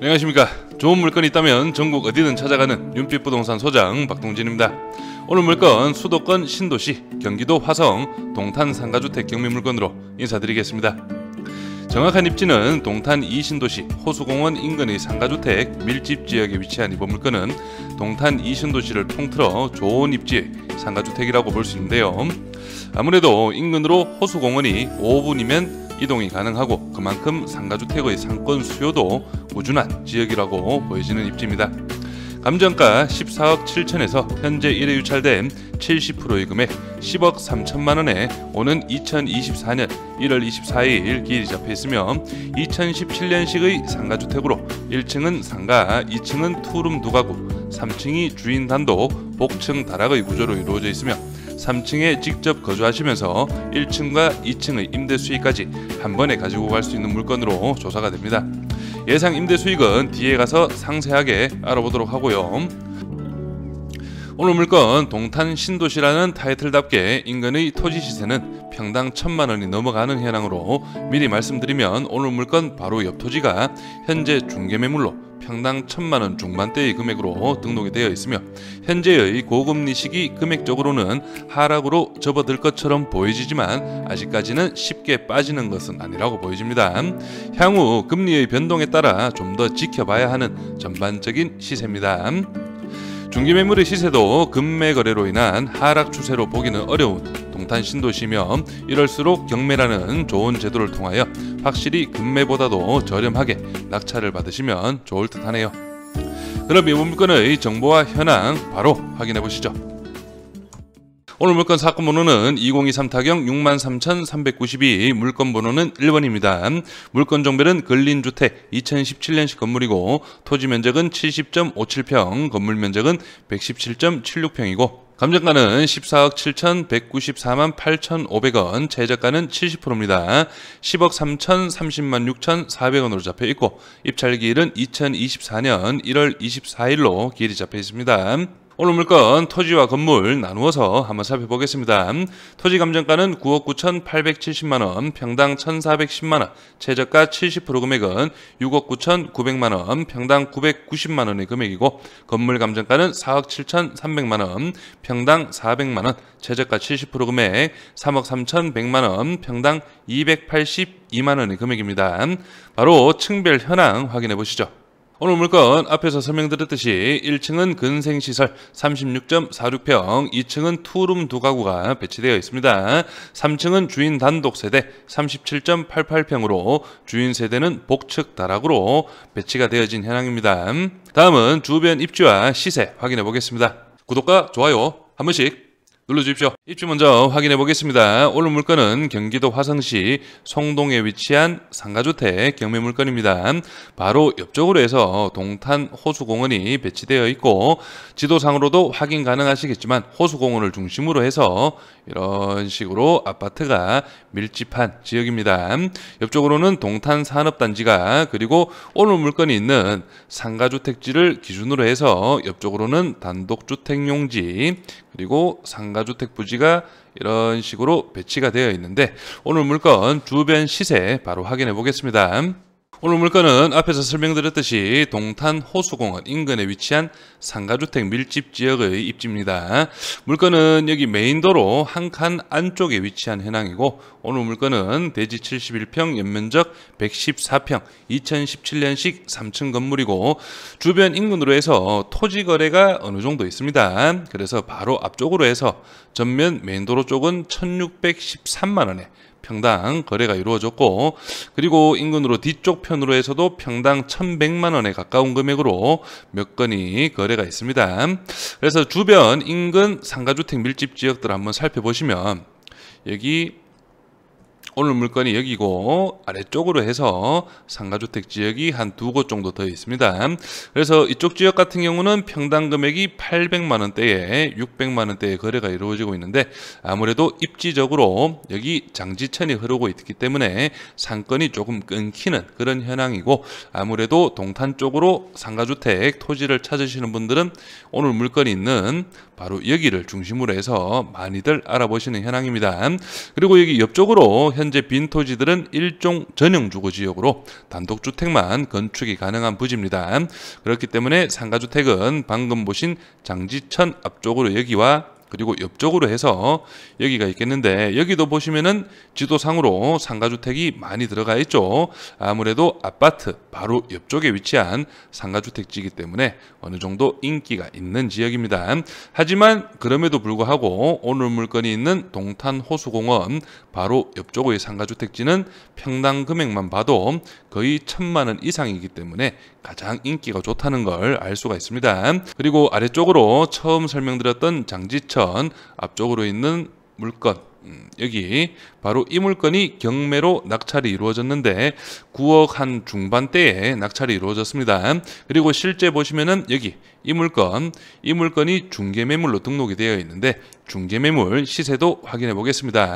안녕하십니까 좋은 물건이 있다면 전국 어디든 찾아가는 윤빛부동산 소장 박동진입니다 오늘 물건 수도권 신도시 경기도 화성 동탄 상가주택 경매 물건으로 인사드리겠습니다 정확한 입지는 동탄 이신도시 호수공원 인근의 상가주택 밀집지역에 위치한 이번 물건은 동탄 이신도시를 통틀어 좋은 입지의 상가주택이라고 볼 수 있는데요 아무래도 인근으로 호수공원이 5분이면 이동이 가능하고 그만큼 상가주택의 상권 수요도 꾸준한 지역이라고 보여지는 입지입니다. 감정가 14억 7천에서 현재 1회 유찰된 70%의 금액 10억 3천만 원에 오는 2024년 1월 24일 기일이 잡혀 있으며 2017년식의 상가주택으로 1층은 상가, 2층은 투룸 두가구, 3층이 주인 단독, 복층 다락의 구조로 이루어져 있으며 3층에 직접 거주하시면서 1층과 2층의 임대 수익까지 한 번에 가지고 갈 수 있는 물건으로 조사가 됩니다. 예상 임대 수익은 뒤에 가서 상세하게 알아보도록 하고요. 오늘 물건 동탄 신도시라는 타이틀답게 인근의 토지 시세는 평당 천만 원이 넘어가는 현황으로 미리 말씀드리면 오늘 물건 바로 옆 토지가 현재 중개 매물로 평당 천만 원 중반대의 금액으로 등록이 되어 있으며 현재의 고금리 시기 금액적으로는 하락으로 접어들 것처럼 보이지지만 아직까지는 쉽게 빠지는 것은 아니라고 보여집니다. 향후 금리의 변동에 따라 좀 더 지켜봐야 하는 전반적인 시세입니다. 중기 매물의 시세도 금매 거래로 인한 하락 추세로 보기는 어려운 동탄 신도시며 이럴수록 경매라는 좋은 제도를 통하여 확실히 금매보다도 저렴하게 낙찰을 받으시면 좋을 듯하네요. 그럼 이 물건의 정보와 현황 바로 확인해 보시죠. 오늘 물건 사건 번호는 2023 타경 63,392 물건 번호는 1번입니다. 물건 종별은 근린주택 2017년식 건물이고 토지 면적은 70.57평 건물 면적은 117.76평이고 감정가는 14억 7,194만 8,500원, 제작가는 70%입니다. 10억 3,030만 6,400원으로 잡혀 있고 입찰기일은 2024년 1월 24일로 기일이 잡혀 있습니다. 오늘 물건 토지와 건물 나누어서 한번 살펴보겠습니다. 토지 감정가는 9억 9,870만원, 평당 1,410만원, 최저가 70% 금액은 6억 9,900만원, 평당 990만원의 금액이고 건물 감정가는 4억 7,300만원, 평당 400만원, 최저가 70% 금액 3억 3,100만원, 평당 282만원의 금액입니다. 바로 층별 현황 확인해 보시죠. 오늘 물건 앞에서 설명드렸듯이 1층은 근생시설 36.46평, 2층은 투룸 두 가구가 배치되어 있습니다. 3층은 주인 단독 세대 37.88평으로 주인 세대는 복측 다락으로 배치가 되어진 현황입니다. 다음은 주변 입지와 시세 확인해 보겠습니다. 구독과 좋아요 한 번씩 눌러주십시오. 입주 먼저 확인해 보겠습니다. 오늘 물건은 경기도 화성시 송동에 위치한 상가주택 경매 물건입니다. 바로 옆쪽으로 해서 동탄 호수공원이 배치되어 있고 지도상으로도 확인 가능하시겠지만 호수공원을 중심으로 해서 이런 식으로 아파트가 밀집한 지역입니다. 옆쪽으로는 동탄 산업단지가 그리고 오늘 물건이 있는 상가주택지를 기준으로 해서 옆쪽으로는 단독주택용지 그리고 상가주택 부지 수치가 이런 식으로 배치가 되어 있는데 오늘 물건 주변 시세 바로 확인해 보겠습니다. 오늘 물건은 앞에서 설명드렸듯이 동탄 호수공원 인근에 위치한 상가주택 밀집 지역의 입지입니다. 물건은 여기 메인도로 한 칸 안쪽에 위치한 해낭이고 오늘 물건은 대지 71평 연면적 114평 2017년식 3층 건물이고 주변 인근으로 해서 토지 거래가 어느 정도 있습니다. 그래서 바로 앞쪽으로 해서 전면 메인도로 쪽은 1613만원에 평당 거래가 이루어졌고 그리고 인근으로 뒤쪽 편으로 해서도 평당 1100만 원에 가까운 금액으로 몇 건이 거래가 있습니다. 그래서 주변 인근 상가주택 밀집 지역들 한번 살펴보시면 여기 오늘 물건이 여기고 아래쪽으로 해서 상가주택 지역이 한 두 곳 정도 더 있습니다. 그래서 이쪽 지역 같은 경우는 평당 금액이 800만 원대에 600만 원대에 거래가 이루어지고 있는데 아무래도 입지적으로 여기 장지천이 흐르고 있기 때문에 상권이 조금 끊기는 그런 현황이고 아무래도 동탄 쪽으로 상가주택 토지를 찾으시는 분들은 오늘 물건이 있는 바로 여기를 중심으로 해서 많이들 알아보시는 현황입니다. 그리고 여기 옆쪽으로 현 현재 빈 토지들은 일종 전용 주거 지역으로 단독주택만 건축이 가능한 부지입니다. 그렇기 때문에 상가주택은 방금 보신 장지천 앞쪽으로 여기와 그리고 옆쪽으로 해서 여기가 있겠는데 여기도 보시면은 지도상으로 상가주택이 많이 들어가 있죠. 아무래도 아파트 바로 옆쪽에 위치한 상가주택지이기 때문에 어느 정도 인기가 있는 지역입니다. 하지만 그럼에도 불구하고 오늘 물건이 있는 동탄호수공원 바로 옆쪽의 상가주택지는 평당 금액만 봐도 거의 천만 원 이상이기 때문에 가장 인기가 좋다는 걸 알 수가 있습니다. 그리고 아래쪽으로 처음 설명드렸던 장지천 앞쪽으로 있는 물건 음, 여기 바로 이 물건이 경매로 낙찰이 이루어졌는데 9억 한 중반대에 낙찰이 이루어졌습니다. 그리고 실제 보시면은 여기 이 물건 이 물건이 중개매물로 등록이 되어 있는데 중개매물 시세도 확인해 보겠습니다.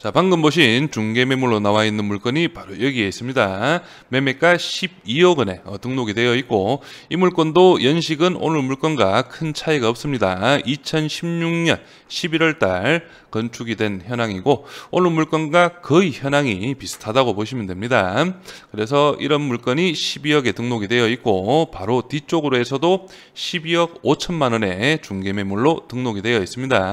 자, 방금 보신 중개매물로 나와 있는 물건이 바로 여기에 있습니다. 매매가 12억 원에 어, 등록이 되어 있고 이 물건도 연식은 오늘 물건과 큰 차이가 없습니다. 2016년 11월 달 건축이 된 현황이고 오늘 물건과 거의 현황이 비슷하다고 보시면 됩니다. 그래서 이런 물건이 12억에 등록이 되어 있고 바로 뒤쪽으로 해서도 12억 5천만 원에 중개매물로 등록이 되어 있습니다.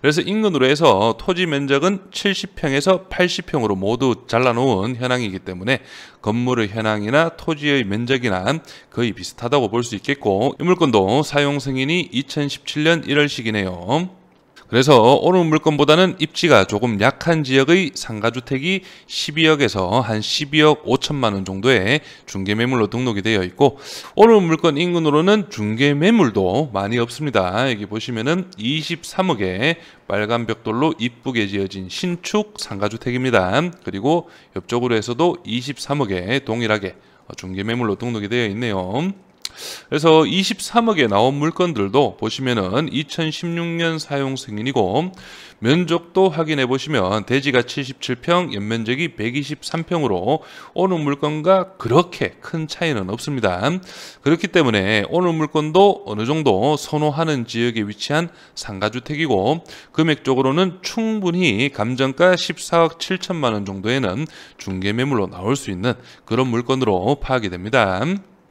그래서 인근으로 해서 토지 면적은 70 70평에서 80평으로 모두 잘라놓은 현황이기 때문에 건물의 현황이나 토지의 면적이나 거의 비슷하다고 볼 수 있겠고 이 물건도 사용 승인이 2017년 1월식이네요. 그래서 오른 물건보다는 입지가 조금 약한 지역의 상가주택이 12억에서 한 12억 5천만 원 정도의 중개매물로 등록이 되어 있고 오른 물건 인근으로는 중개매물도 많이 없습니다. 여기 보시면은 23억에 빨간 벽돌로 이쁘게 지어진 신축 상가주택입니다. 그리고 옆쪽으로 해서도 23억에 동일하게 중개매물로 등록이 되어 있네요. 그래서 23억에 나온 물건들도 보시면은 2016년 사용 승인이고 면적도 확인해 보시면 대지가 77평, 연면적이 123평으로 오는 물건과 그렇게 큰 차이는 없습니다. 그렇기 때문에 오는 물건도 어느 정도 선호하는 지역에 위치한 상가주택이고 금액적으로는 충분히 감정가 14억 7천만 원 정도에는 중개 매물로 나올 수 있는 그런 물건으로 파악이 됩니다.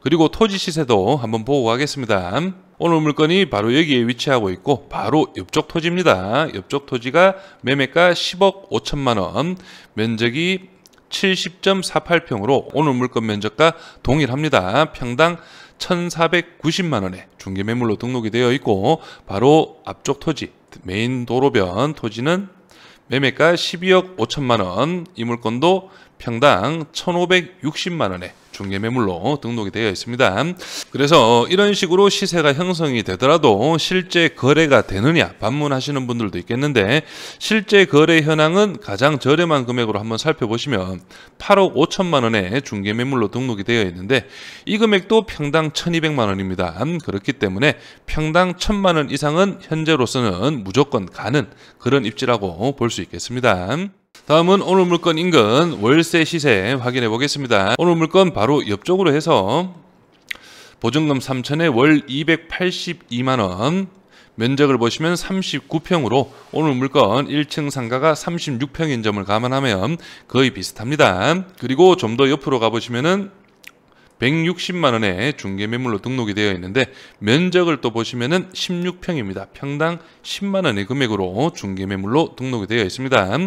그리고 토지 시세도 한번 보고 가겠습니다. 오늘 물건이 바로 여기에 위치하고 있고 바로 옆쪽 토지입니다. 옆쪽 토지가 매매가 10억 5천만원, 면적이 70.48평으로 오늘 물건 면적과 동일합니다. 평당 1,490만원에 중개매물로 등록이 되어 있고 바로 앞쪽 토지, 메인 도로변 토지는 매매가 12억 5천만원, 이 물건도 평당 1,560만원에 중개 매물로 등록이 되어 있습니다. 그래서 이런 식으로 시세가 형성이 되더라도 실제 거래가 되느냐 반문하시는 분들도 있겠는데 실제 거래 현황은 가장 저렴한 금액으로 한번 살펴보시면 8억 5천만 원에 중개 매물로 등록이 되어 있는데 이 금액도 평당 1,200만 원입니다. 그렇기 때문에 평당 1 0 0 0만원 이상은 현재로서는 무조건 가는 그런 입지라고 볼 수 있겠습니다. 다음은 오늘 물건 인근 월세 시세 확인해 보겠습니다. 오늘 물건 바로 옆쪽으로 해서 보증금 3천에 월 282만원 면적을 보시면 39평으로 오늘 물건 1층 상가가 36평인 점을 감안하면 거의 비슷합니다. 그리고 좀 더 옆으로 가보시면은 160만 원에 중개 매물로 등록이 되어 있는데 면적을 또보시면 16평입니다. 평당 10만 원의 금액으로 중개 매물로 등록이 되어 있습니다.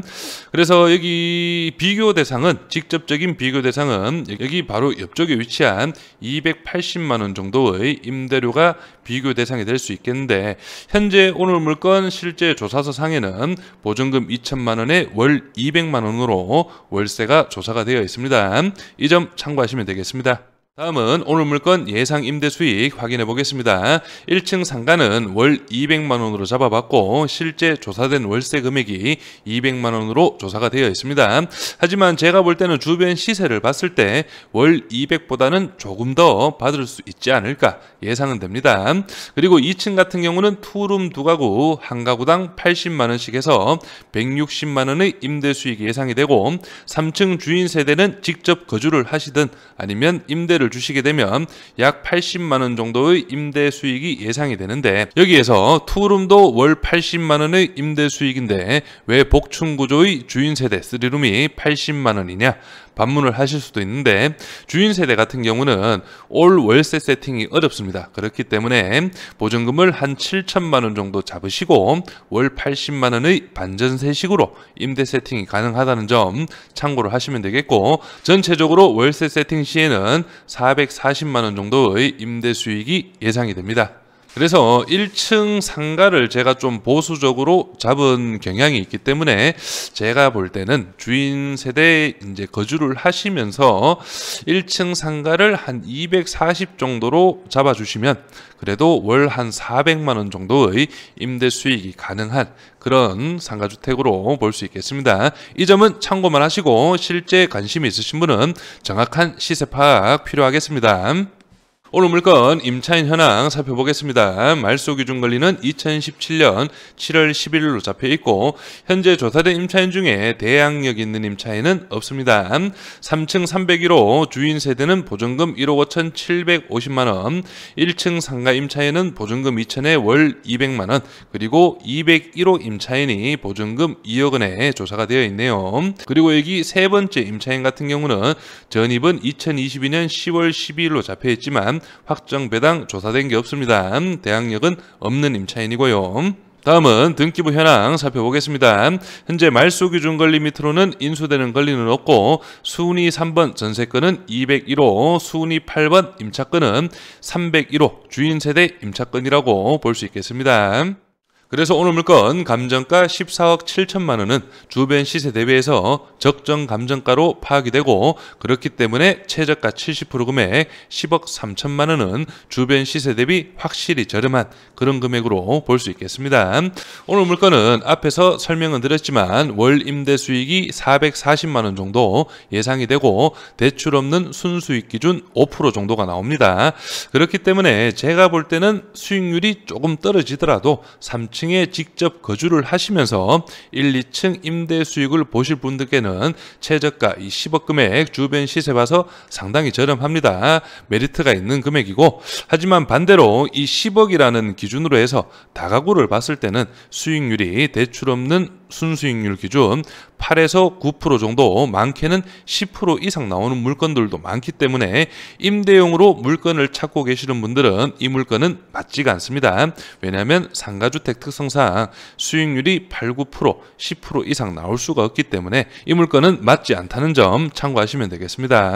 그래서 여기 비교 대상은 직접적인 비교 대상은 여기 바로 옆쪽에 위치한 280만 원 정도의 임대료가 비교 대상이 될 수 있겠는데 현재 오늘 물건 실제 조사서 상에는 보증금 2천만 원에 월 200만 원으로 월세가 조사가 되어 있습니다. 이 점 참고하시면 되겠습니다. 다음은 오늘 물건 예상 임대 수익 확인해 보겠습니다. 1층 상가는 월 200만 원으로 잡아봤고 실제 조사된 월세 금액이 200만 원으로 조사가 되어 있습니다. 하지만 제가 볼 때는 주변 시세를 봤을 때 월 200보다는 조금 더 받을 수 있지 않을까 예상은 됩니다. 그리고 2층 같은 경우는 투룸 두 가구 한 가구당 80만 원씩 해서 160만 원의 임대 수익이 예상이 되고 3층 주인 세대는 직접 거주를 하시든 아니면 임대를 임대를 주시게 되면 약 80만 원 정도의 임대 수익이 예상이 되는데 여기에서 투룸도 월 80만 원의 임대 수익인데 왜 복층 구조의 주인 세대 3룸이 80만 원이냐 반문을 하실 수도 있는데 주인 세대 같은 경우는 올 월세 세팅이 어렵습니다. 그렇기 때문에 보증금을 한 7천만 원 정도 잡으시고 월 80만 원의 반전세식으로 임대 세팅이 가능하다는 점 참고를 하시면 되겠고 전체적으로 월세 세팅 시에는 440만 원 정도의 임대 수익이 예상이 됩니다. 그래서 1층 상가를 제가 좀 보수적으로 잡은 경향이 있기 때문에 제가 볼 때는 주인 세대에 이제 거주를 하시면서 1층 상가를 한 240 정도로 잡아주시면 그래도 월 한 400만 원 정도의 임대 수익이 가능한 그런 상가주택으로 볼 수 있겠습니다. 이 점은 참고만 하시고 실제 관심이 있으신 분은 정확한 시세 파악 필요하겠습니다. 오늘 물건 임차인 현황 살펴보겠습니다. 말소 기준 권리는 2017년 7월 11일로 잡혀 있고 현재 조사된 임차인 중에 대항력 있는 임차인은 없습니다. 3층 301호 주인 세대는 보증금 1억 5천 750만 원, 1층 상가 임차인은 보증금 2천에 월 200만 원, 그리고 201호 임차인이 보증금 2억 원에 조사가 되어 있네요. 그리고 여기 세 번째 임차인 같은 경우는 전입은 2022년 10월 12일로 잡혀 있지만 대 확정 배당 조사된 게 없습니다. 대항력은 없는 임차인이고요. 다음은 등기부 현황 살펴보겠습니다. 현재 말소 기준 권리 밑으로는 인수되는 권리는 없고 순위 3번 전세권은 201호, 순위 8번 임차권은 301호 주인 세대 임차권이라고 볼 수 있겠습니다. 그래서 오늘 물건 감정가 14억 7천만 원은 주변 시세 대비해서 적정 감정가로 파악이 되고 그렇기 때문에 최저가 70% 금액 10억 3천만 원은 주변 시세 대비 확실히 저렴한 그런 금액으로 볼 수 있겠습니다. 오늘 물건은 앞에서 설명은 드렸지만 월 임대 수익이 440만 원 정도 예상이 되고 대출 없는 순수익 기준 5% 정도가 나옵니다. 그렇기 때문에 제가 볼 때는 수익률이 조금 떨어지더라도 3. 1층에 직접 거주를 하시면서 1, 2층 임대 수익을 보실 분들께는 최저가 10억 금액 주변 시세 봐서 상당히 저렴합니다. 메리트가 있는 금액이고 하지만 반대로 이 10억이라는 기준으로 해서 다가구를 봤을 때는 수익률이 대출 없는 순수익률 기준 8에서 9% 정도 많게는 10% 이상 나오는 물건들도 많기 때문에 임대용으로 물건을 찾고 계시는 분들은 이 물건은 맞지가 않습니다. 왜냐하면 상가주택 특성상 수익률이 8, 9%, 10% 이상 나올 수가 없기 때문에 이 물건은 맞지 않다는 점 참고하시면 되겠습니다.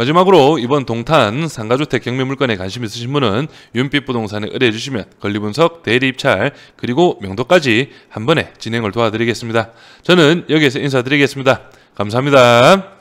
마지막으로 이번 동탄 상가주택 경매 물건에 관심 있으신 분은 윤빛 부동산에 의뢰해 주시면 권리분석, 대리 입찰, 그리고 명도까지 한 번에 진행을 도와드리겠습니다. 저는 여기에서 인사드리겠습니다. 감사합니다.